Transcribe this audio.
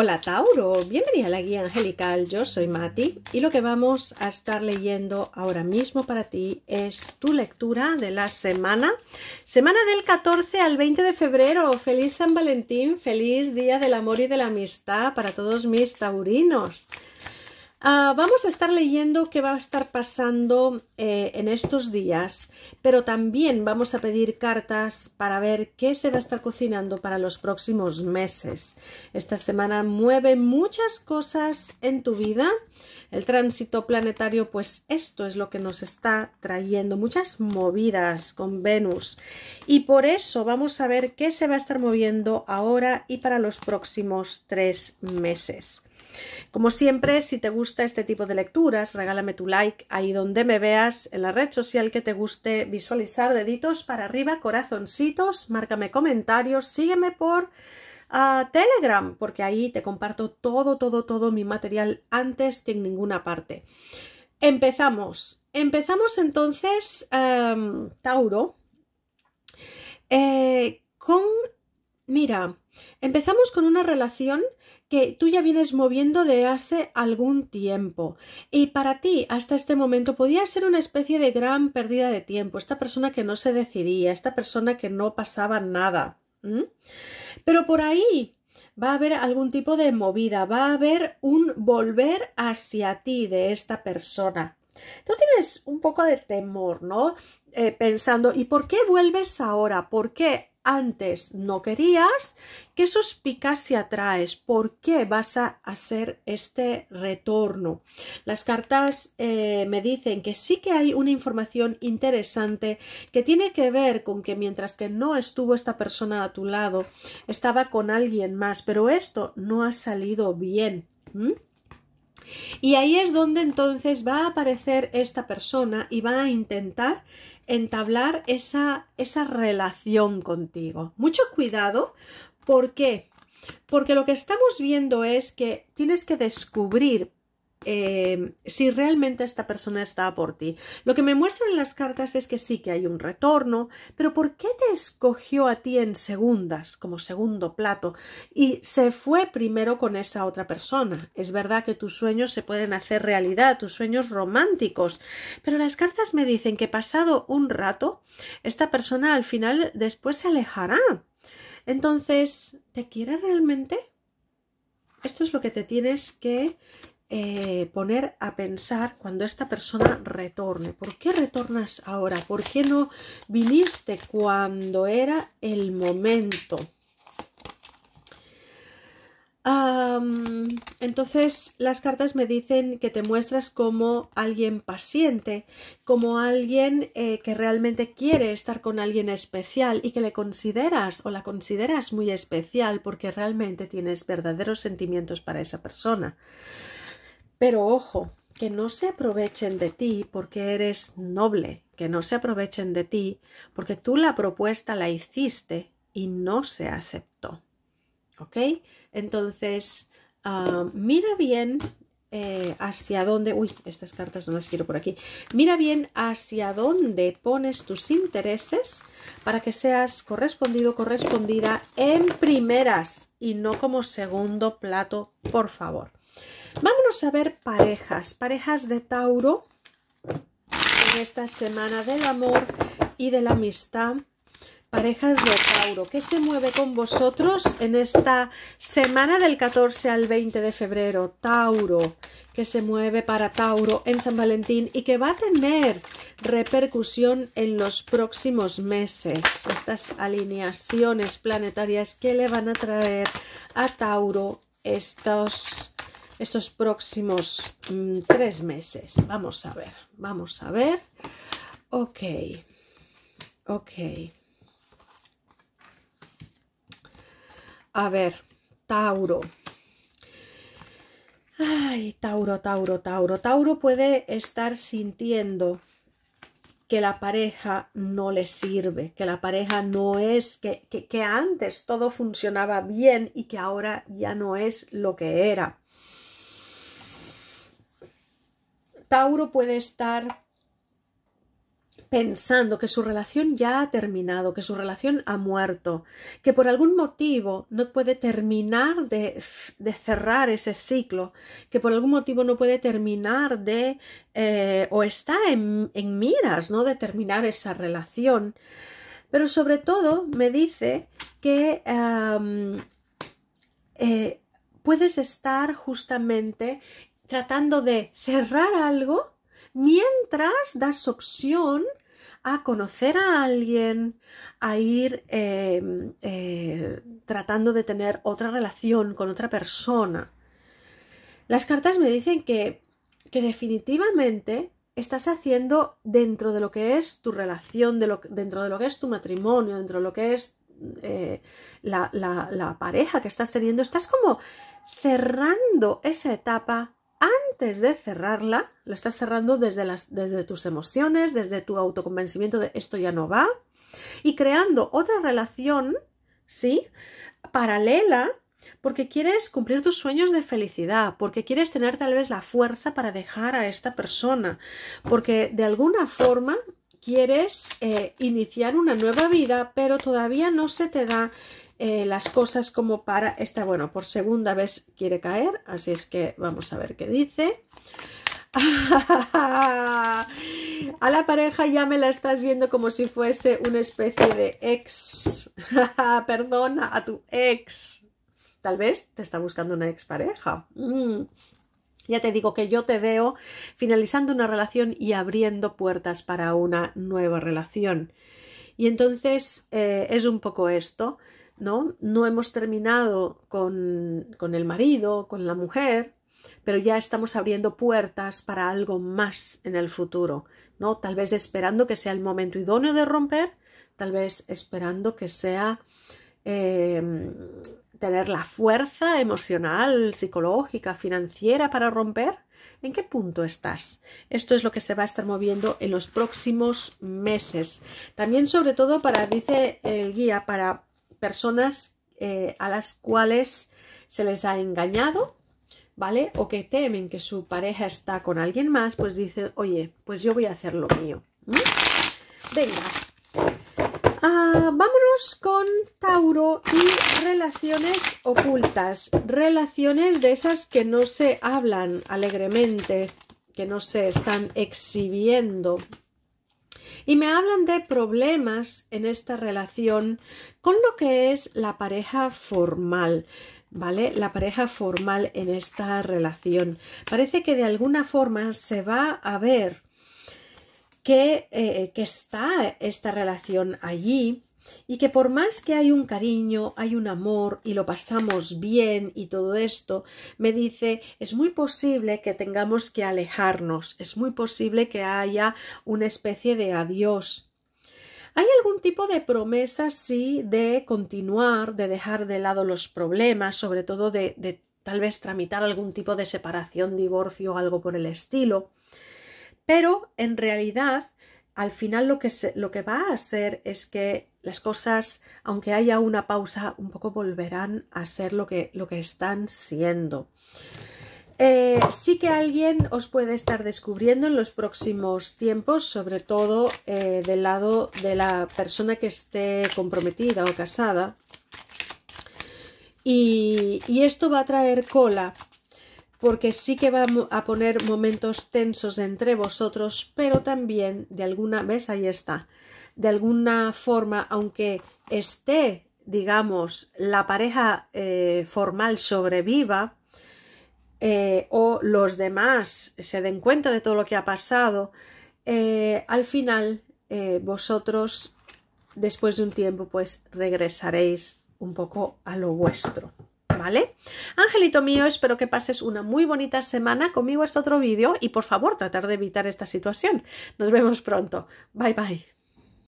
Hola Tauro, bienvenida a la guía angelical, yo soy Mati y lo que vamos a estar leyendo ahora mismo para ti es tu lectura de la semana, semana del 14 al 20 de febrero, feliz San Valentín, feliz día del amor y de la amistad para todos mis taurinos. Ah, vamos a estar leyendo qué va a estar pasando eh, en estos días, pero también vamos a pedir cartas para ver qué se va a estar cocinando para los próximos meses. Esta semana mueve muchas cosas en tu vida. El tránsito planetario, pues esto es lo que nos está trayendo, muchas movidas con Venus. Y por eso vamos a ver qué se va a estar moviendo ahora y para los próximos tres meses. Como siempre, si te gusta este tipo de lecturas, regálame tu like ahí donde me veas, en la red social que te guste, visualizar deditos para arriba, corazoncitos, márcame comentarios, sígueme por ah, Telegram, porque ahí te comparto todo, todo, todo mi material antes que en ninguna parte. Empezamos. Empezamos entonces, em, Tauro, eh, con Mira, empezamos con una relación que tú ya vienes moviendo de hace algún tiempo y para ti hasta este momento podía ser una especie de gran pérdida de tiempo, esta persona que no se decidía, esta persona que no pasaba nada. Pero por ahí va a haber algún tipo de movida, va a haber un volver hacia ti de esta persona. Tú tienes un poco de temor, ¿no? Eh, pensando, ¿y por qué vuelves ahora? ¿Por qué? antes no querías, que esos picas se atraes. ¿Por qué vas a hacer este retorno? Las cartas eh, me dicen que sí que hay una información interesante que tiene que ver con que mientras que no estuvo esta persona a tu lado, estaba con alguien más, pero esto no ha salido bien. Y ahí es donde entonces va a aparecer esta persona y va a intentar entablar esa, esa relación contigo. Mucho cuidado, ¿por qué? Porque lo que estamos viendo es que tienes que descubrir Em, si realmente esta persona está por ti. Lo que me muestran las cartas es que sí que hay un retorno, pero ¿por qué te escogió a ti en segundas, como segundo plato, y se fue primero con esa otra persona? Es verdad que tus sueños se pueden hacer realidad, tus sueños románticos, pero las cartas me dicen que pasado un rato, esta persona al final después se alejará. Entonces, ¿te quiere realmente? Esto es lo que te tienes que eh, poner a pensar cuando esta persona retorne. ¿Por qué retornas ahora? ¿Por qué no viniste cuando era el momento? entonces las cartas me dicen que te muestras como alguien paciente, como alguien eh, que realmente quiere estar con alguien especial y que le consideras o la consideras muy especial porque realmente tienes verdaderos sentimientos para esa persona. Pero ojo, que no se aprovechen de ti porque eres noble, que no se aprovechen de ti porque tú la propuesta la hiciste y no se aceptó. ¿Ok? Entonces, ah, mira bien eh, hacia dónde... Uy, estas cartas no las quiero por aquí. Mira bien hacia dónde pones tus intereses para que seas correspondido, correspondida en primeras y no como segundo plato, por favor. Vámonos a ver parejas, parejas de Tauro en esta semana del amor y de la amistad. Parejas de Tauro, ¿qué se mueve con vosotros en esta semana del 14 al 20 de febrero? Tauro, que se mueve para Tauro en San Valentín y que va a tener repercusión en los próximos meses. Estas alineaciones planetarias que le van a traer a Tauro estos estos próximos mm, tres meses. Vamos a ver, vamos a ver. Ok, ok. A ver, Tauro. Ay, Tauro, Tauro, Tauro. Tauro puede estar sintiendo que la pareja no le sirve, que la pareja no es, que, que antes todo funcionaba bien y que ahora ya no es lo que era. Tauro puede estar pensando que su relación ya ha terminado, que su relación ha muerto, que por algún motivo no puede terminar de, cerrar ese ciclo, que por algún motivo no puede terminar de eh, o está en, miras, ¿no? De terminar esa relación. Pero sobre todo me dice que eh, puedes estar justamente tratando de cerrar algo mientras das opción a conocer a alguien, a ir em, eh, tratando de tener otra relación con otra persona. Las cartas me dicen que, definitivamente estás haciendo dentro de lo que es tu relación, dentro de lo que es tu matrimonio, dentro de lo que es eh, la, la pareja que estás teniendo, estás como cerrando esa etapa desde de cerrarla, la estás cerrando desde, tus emociones, desde tu autoconvencimiento de esto ya no va, y creando otra relación, ¿sí? Paralela, porque quieres cumplir tus sueños de felicidad, porque quieres tener tal vez la fuerza para dejar a esta persona, porque de alguna forma quieres eh, iniciar una nueva vida, pero todavía no se te da eh, las cosas como para... Esta, bueno, por segunda vez quiere caer, así es que vamos a ver qué dice. a la pareja ya me la estás viendo como si fuese una especie de ex. Perdona a tu ex. Tal vez te está buscando una ex pareja mm. Ya te digo que yo te veo finalizando una relación y abriendo puertas para una nueva relación. Y entonces eh, es un poco esto. ¿no? hemos terminado con, el marido, con la mujer, pero ya estamos abriendo puertas para algo más en el futuro, ¿no? Tal vez esperando que sea el momento idóneo de romper, tal vez esperando que sea eh, tener la fuerza emocional, psicológica, financiera para romper. ¿En qué punto estás? Esto es lo que se va a estar moviendo en los próximos meses. También, sobre todo, para, dice el guía, para personas eh, a las cuales se les ha engañado, ¿vale? O que temen que su pareja está con alguien más, pues dicen, oye, pues yo voy a hacer lo mío. Venga. Ah, vámonos con Tauro y relaciones ocultas, relaciones de esas que no se hablan alegremente, que no se están exhibiendo, y me hablan de problemas en esta relación con lo que es la pareja formal, ¿vale? La pareja formal en esta relación. Parece que de alguna forma se va a ver que, eh, está esta relación allí y que por más que hay un cariño, hay un amor y lo pasamos bien y todo esto, me dice, es muy posible que tengamos que alejarnos, es muy posible que haya una especie de adiós. ¿Hay algún tipo de promesa, sí, de continuar, de dejar de lado los problemas, sobre todo de, tal vez tramitar algún tipo de separación, divorcio o algo por el estilo? Pero en realidad al final lo que, lo que, va a hacer es que las cosas, aunque haya una pausa, un poco volverán a ser lo que, lo que están siendo. Eh, sí que alguien os puede estar descubriendo en los próximos tiempos, sobre todo eh, del lado de la persona que esté comprometida o casada. Y, y esto va a traer cola, porque sí que va a poner momentos tensos entre vosotros, pero también de alguna vez, ahí está, de alguna forma, aunque esté, digamos, la pareja eh, formal sobreviva, eh, o los demás se den cuenta de todo lo que ha pasado, eh, al final vosotros, después de un tiempo, pues regresaréis un poco a lo vuestro. ¿vale? Angelito mío, espero que pases una muy bonita semana. Conmigo este otro vídeo y por favor tratar de evitar esta situación. Nos vemos pronto. Bye bye.